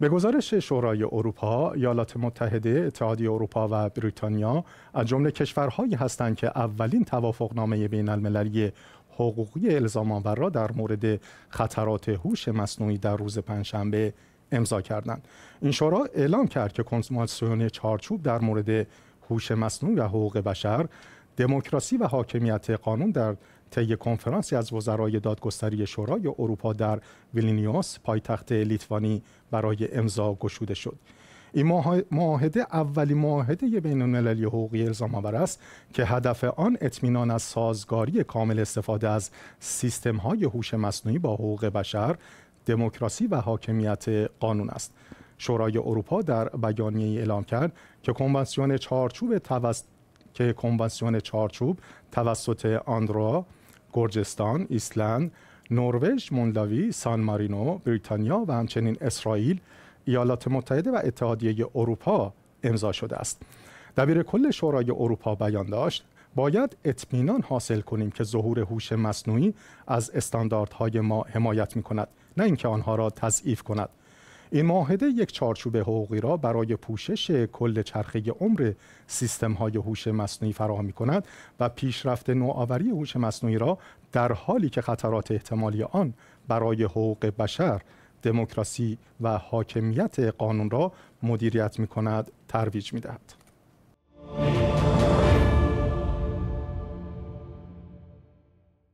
به گزارش شورای اروپا، ایالات متحده، اتحادیه اروپا و بریتانیا از جمله کشورهایی هستند که اولین توافقنامه بین المللی حقوقی الزام را در مورد خطرات هوش مصنوعی در روز پنجشنبه امضا کردند. این شورا اعلام کرد که کنسولسیون چارچوب در مورد هوش مصنوعی و حقوق بشر، دموکراسی و حاکمیت قانون در طی کنفرانسی از وزرای دادگستری شورای اروپا در ویلنیوس پایتخت لیتوانی برای امضا گشوده شد این معاهده اولی معاهده بین المللی حقوقی الزام آور است که هدف آن اطمینان از سازگاری کامل استفاده از سیستم های هوش مصنوعی با حقوق بشر دموکراسی و حاکمیت قانون است شورای اروپا در بیانیه اعلام کرد که کنوانسیون چارچوب توسط که کنوانسیون چارچوب توسط آندرا گرجستان، ایسلند، نروژ، مولداوی، سان مارینو، بریتانیا و همچنین اسرائیل، ایالات متحده و اتحادیه اروپا امضا شده است. دبیر کل شورای اروپا بیان داشت باید اطمینان حاصل کنیم که ظهور هوش مصنوعی از استانداردهای ما حمایت می کند نه اینکه آنها را تضعیف کند این معاهده یک چارچوب حقوقی را برای پوشش کل چرخه عمر سیستم های هوش مصنوعی فراهم می کند و پیشرفت نوآوری هوش مصنوعی را در حالی که خطرات احتمالی آن برای حقوق بشر دموکراسی و حاکمیت قانون را مدیریت می کند ترویج می